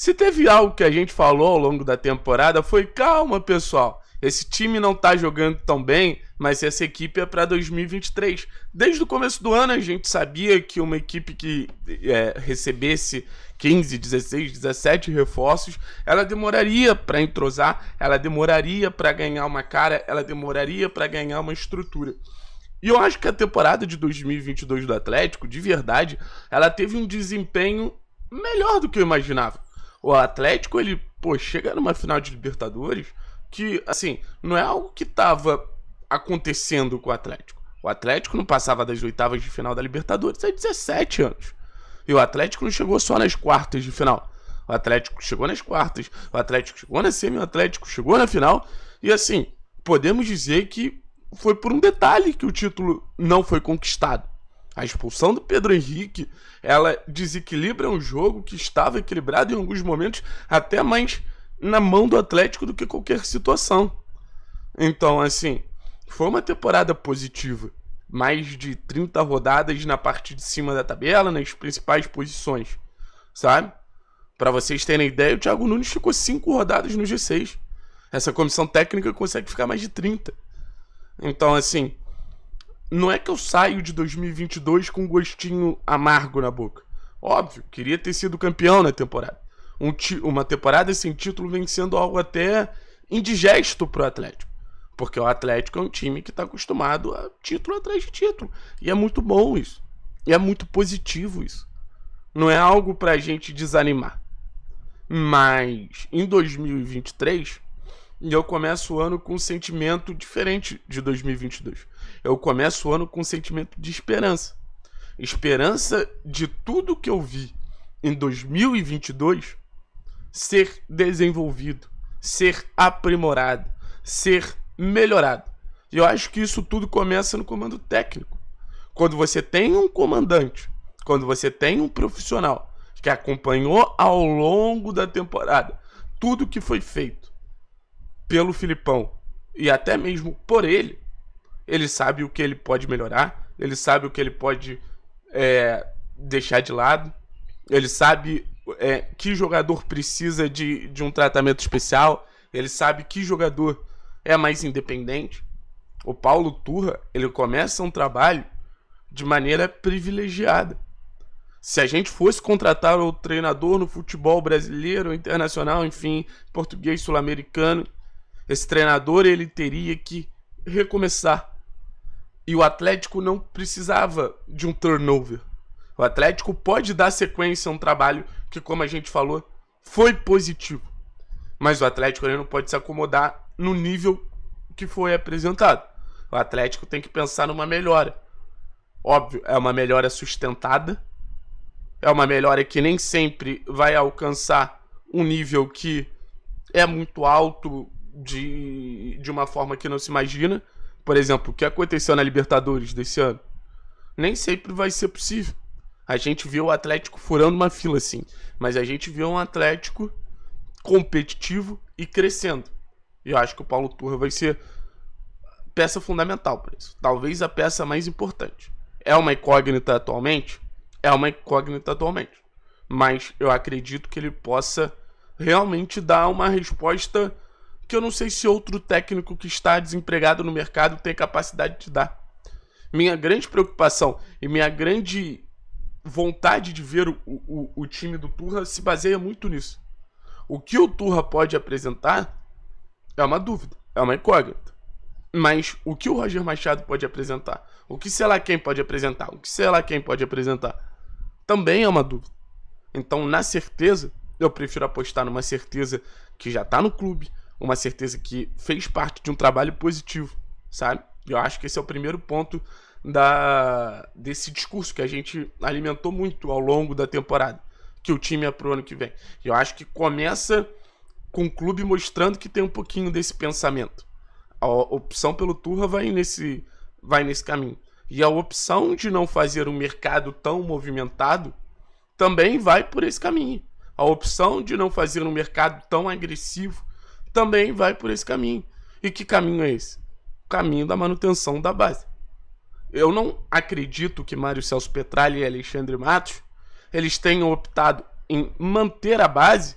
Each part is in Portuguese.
Se teve algo que a gente falou ao longo da temporada foi calma, pessoal. Esse time não tá jogando tão bem, mas essa equipe é para 2023. Desde o começo do ano a gente sabia que uma equipe que é, recebesse 15, 16, 17 reforços, ela demoraria para entrosar, ela demoraria para ganhar uma cara, ela demoraria para ganhar uma estrutura. E eu acho que a temporada de 2022 do Atlético, de verdade, ela teve um desempenho melhor do que eu imaginava. O Atlético, ele, pô, chega numa final de Libertadores que, assim, não é algo que tava acontecendo com o Atlético. O Atlético não passava das oitavas de final da Libertadores há 17 anos. E o Atlético não chegou só nas quartas de final. O Atlético chegou nas quartas, o Atlético chegou na semi, o Atlético chegou na final. E assim, podemos dizer que foi por um detalhe que o título não foi conquistado. A expulsão do Pedro Henrique, ela desequilibra um jogo que estava equilibrado em alguns momentos até mais na mão do Atlético do que qualquer situação. Então, assim, foi uma temporada positiva. Mais de 30 rodadas na parte de cima da tabela, nas principais posições, sabe? Para vocês terem ideia, o Thiago Nunes ficou 5 rodadas no G6. Essa comissão técnica consegue ficar mais de 30. Então, assim, não é que eu saio de 2022 com um gostinho amargo na boca. Óbvio, queria ter sido campeão na temporada. Um uma temporada sem título vem sendo algo até indigesto pro Atlético. Porque o Atlético é um time que está acostumado a título atrás de título. E é muito bom isso. E é muito positivo isso. Não é algo pra gente desanimar. Mas em 2023, e eu começo o ano com um sentimento diferente de 2022. Eu começo o ano com um sentimento de esperança. Esperança de tudo que eu vi em 2022 ser desenvolvido, ser aprimorado, ser melhorado. E eu acho que isso tudo começa no comando técnico. Quando você tem um comandante, quando você tem um profissional que acompanhou ao longo da temporada tudo que foi feito, pelo Filipão e até mesmo por ele, ele sabe o que ele pode melhorar, ele sabe o que ele pode é, deixar de lado, ele sabe é, que jogador precisa de, de um tratamento especial, ele sabe que jogador é mais independente. O Paulo Turra, ele começa um trabalho de maneira privilegiada. Se a gente fosse contratar o treinador no futebol brasileiro, internacional, enfim, português, sul-americano, esse treinador ele teria que recomeçar. E o Atlético não precisava de um turnover. O Atlético pode dar sequência a um trabalho que, como a gente falou, foi positivo. Mas o Atlético ele não pode se acomodar no nível que foi apresentado. O Atlético tem que pensar numa melhora. Óbvio, é uma melhora sustentada. É uma melhora que nem sempre vai alcançar um nível que é muito alto de, de uma forma que não se imagina. Por exemplo, o que aconteceu na Libertadores desse ano? Nem sempre vai ser possível. A gente vê o Atlético furando uma fila assim, mas a gente vê um Atlético competitivo e crescendo. E eu acho que o Paulo Turra vai ser peça fundamental para isso. Talvez a peça mais importante. É uma incógnita atualmente? É uma incógnita atualmente. Mas eu acredito que ele possa realmente dar uma resposta que eu não sei se outro técnico que está desempregado no mercado tem capacidade de dar. Minha grande preocupação e minha grande vontade de ver o, o, o time do Turra se baseia muito nisso. O que o Turra pode apresentar é uma dúvida, é uma incógnita. Mas o que o Roger Machado pode apresentar, o que sei lá quem pode apresentar, o que sei lá quem pode apresentar, também é uma dúvida. Então, na certeza, eu prefiro apostar numa certeza que já está no clube, uma certeza que fez parte de um trabalho positivo, sabe? Eu acho que esse é o primeiro ponto da desse discurso que a gente alimentou muito ao longo da temporada, que o time é pro ano que vem. Eu acho que começa com o clube mostrando que tem um pouquinho desse pensamento. A opção pelo Turra vai nesse vai nesse caminho. E a opção de não fazer um mercado tão movimentado também vai por esse caminho. A opção de não fazer um mercado tão agressivo também vai por esse caminho. E que caminho é esse? O caminho da manutenção da base. Eu não acredito que Mário Celso Petralha e Alexandre Matos eles tenham optado em manter a base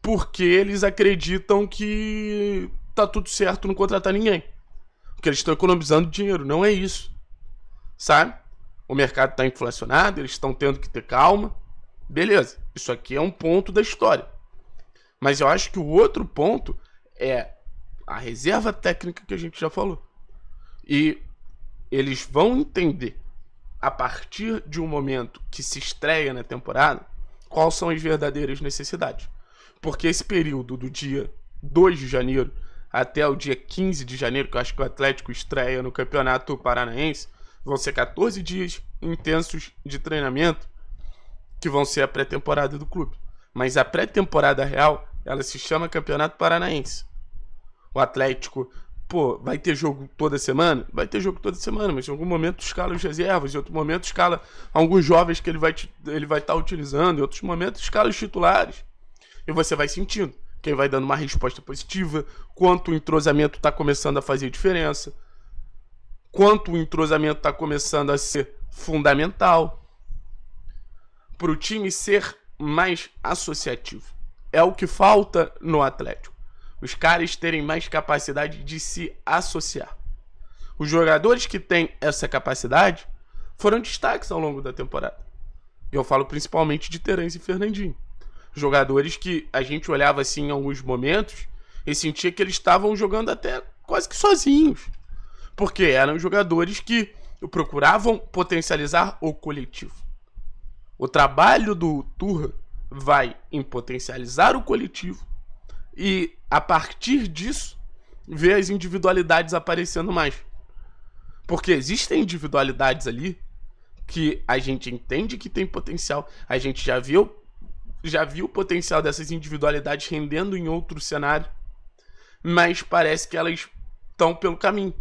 porque eles acreditam que tá tudo certo não contratar ninguém. Porque eles estão economizando dinheiro, não é isso. Sabe? O mercado está inflacionado, eles estão tendo que ter calma. Beleza, isso aqui é um ponto da história. Mas eu acho que o outro ponto é a reserva técnica que a gente já falou. E eles vão entender, a partir de um momento que se estreia na temporada, quais são as verdadeiras necessidades. Porque esse período do dia 2 de janeiro até o dia 15 de janeiro, que eu acho que o Atlético estreia no Campeonato Paranaense, vão ser 14 dias intensos de treinamento que vão ser a pré-temporada do clube mas a pré-temporada real, ela se chama Campeonato Paranaense. O Atlético, pô, vai ter jogo toda semana? Vai ter jogo toda semana, mas em algum momento escala os reservas, em outro momento escala alguns jovens que ele vai ele vai estar tá utilizando, em outros momentos escala os titulares. E você vai sentindo quem vai dando uma resposta positiva, quanto o entrosamento está começando a fazer diferença, quanto o entrosamento está começando a ser fundamental para o time ser mais associativo. É o que falta no Atlético. Os caras terem mais capacidade de se associar. Os jogadores que têm essa capacidade foram destaques ao longo da temporada. E eu falo principalmente de Terence e Fernandinho. Jogadores que a gente olhava assim em alguns momentos e sentia que eles estavam jogando até quase que sozinhos. Porque eram jogadores que procuravam potencializar o coletivo. O trabalho do Turra vai em potencializar o coletivo e, a partir disso, ver as individualidades aparecendo mais. Porque existem individualidades ali que a gente entende que tem potencial, a gente já viu já viu o potencial dessas individualidades rendendo em outro cenário, mas parece que elas estão pelo caminho.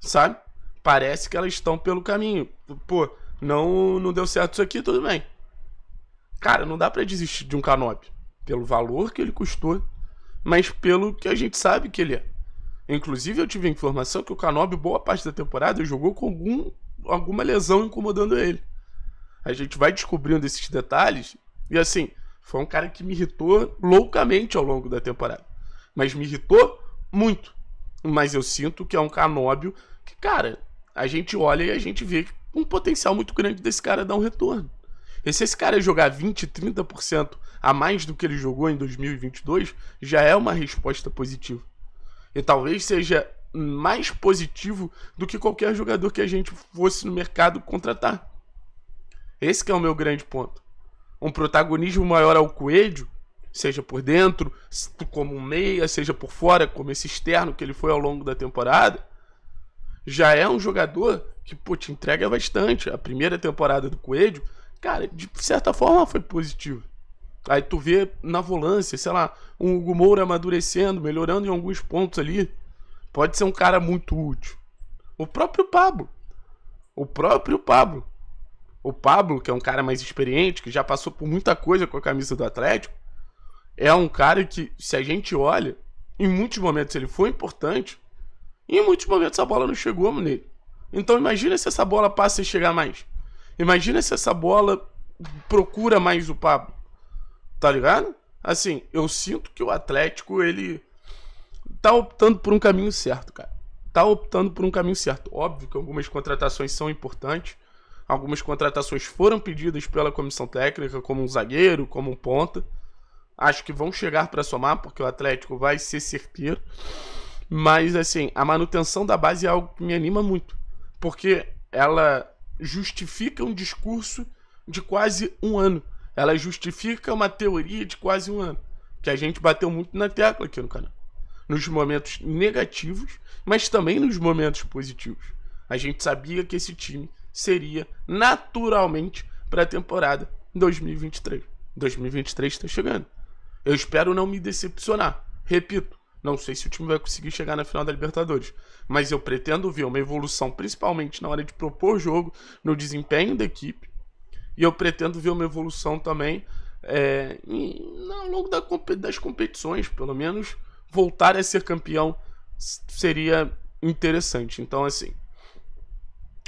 Sabe? Parece que elas estão pelo caminho. Pô, não, não deu certo isso aqui, tudo bem. Cara, não dá para desistir de um Canop. Pelo valor que ele custou, mas pelo que a gente sabe que ele é. Inclusive, eu tive a informação que o Canop, boa parte da temporada, jogou com algum, alguma lesão incomodando ele. A gente vai descobrindo esses detalhes. E assim, foi um cara que me irritou loucamente ao longo da temporada. Mas me irritou muito. Mas eu sinto que é um Canóbio que, cara, a gente olha e a gente vê um potencial muito grande desse cara dar um retorno. E se esse cara jogar 20, 30% a mais do que ele jogou em 2022, já é uma resposta positiva. E talvez seja mais positivo do que qualquer jogador que a gente fosse no mercado contratar. Esse é o meu grande ponto. Um protagonismo maior ao Coelho, seja por dentro, como um meia, seja por fora, como esse externo que ele foi ao longo da temporada, já é um jogador que, pô, te entrega bastante. A primeira temporada do Coelho, cara, de certa forma foi positivo. Aí tu vê na volância, sei lá, um Hugo Moura amadurecendo, melhorando em alguns pontos ali. Pode ser um cara muito útil. O próprio Pablo. O próprio Pablo. O Pablo, que é um cara mais experiente, que já passou por muita coisa com a camisa do Atlético, é um cara que, se a gente olha, em muitos momentos ele foi importante, e em muitos momentos a bola não chegou nele. Então imagina se essa bola passa e chegar mais. Imagina se essa bola procura mais o Pablo. Tá ligado? Assim, eu sinto que o Atlético, ele tá optando por um caminho certo, cara. Tá optando por um caminho certo. Óbvio que algumas contratações são importantes. Algumas contratações foram pedidas pela comissão técnica, como um zagueiro, como um ponta. Acho que vão chegar para somar, porque o Atlético vai ser certeiro. Mas, assim, a manutenção da base é algo que me anima muito porque ela justifica um discurso de quase um ano. Ela justifica uma teoria de quase um ano, que a gente bateu muito na tecla aqui no canal. Nos momentos negativos, mas também nos momentos positivos. A gente sabia que esse time seria naturalmente para a temporada 2023. 2023 está chegando. Eu espero não me decepcionar. Repito, não sei se o time vai conseguir chegar na final da Libertadores, mas eu pretendo ver uma evolução, principalmente na hora de propor jogo, no desempenho da equipe, e eu pretendo ver uma evolução também é, em, ao longo da, das competições, pelo menos voltar a ser campeão seria interessante. Então, assim,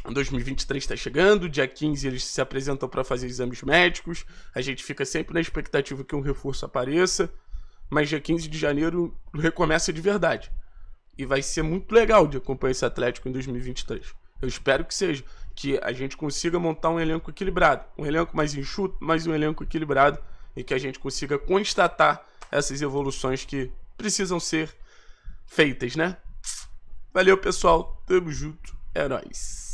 2023 está chegando, dia 15 eles se apresentam para fazer exames médicos, a gente fica sempre na expectativa que um reforço apareça mas dia 15 de janeiro recomeça de verdade. E vai ser muito legal de acompanhar esse Atlético em 2023. Eu espero que seja. Que a gente consiga montar um elenco equilibrado. Um elenco mais enxuto, mas um elenco equilibrado. E que a gente consiga constatar essas evoluções que precisam ser feitas, né? Valeu, pessoal. Tamo junto. É nóis.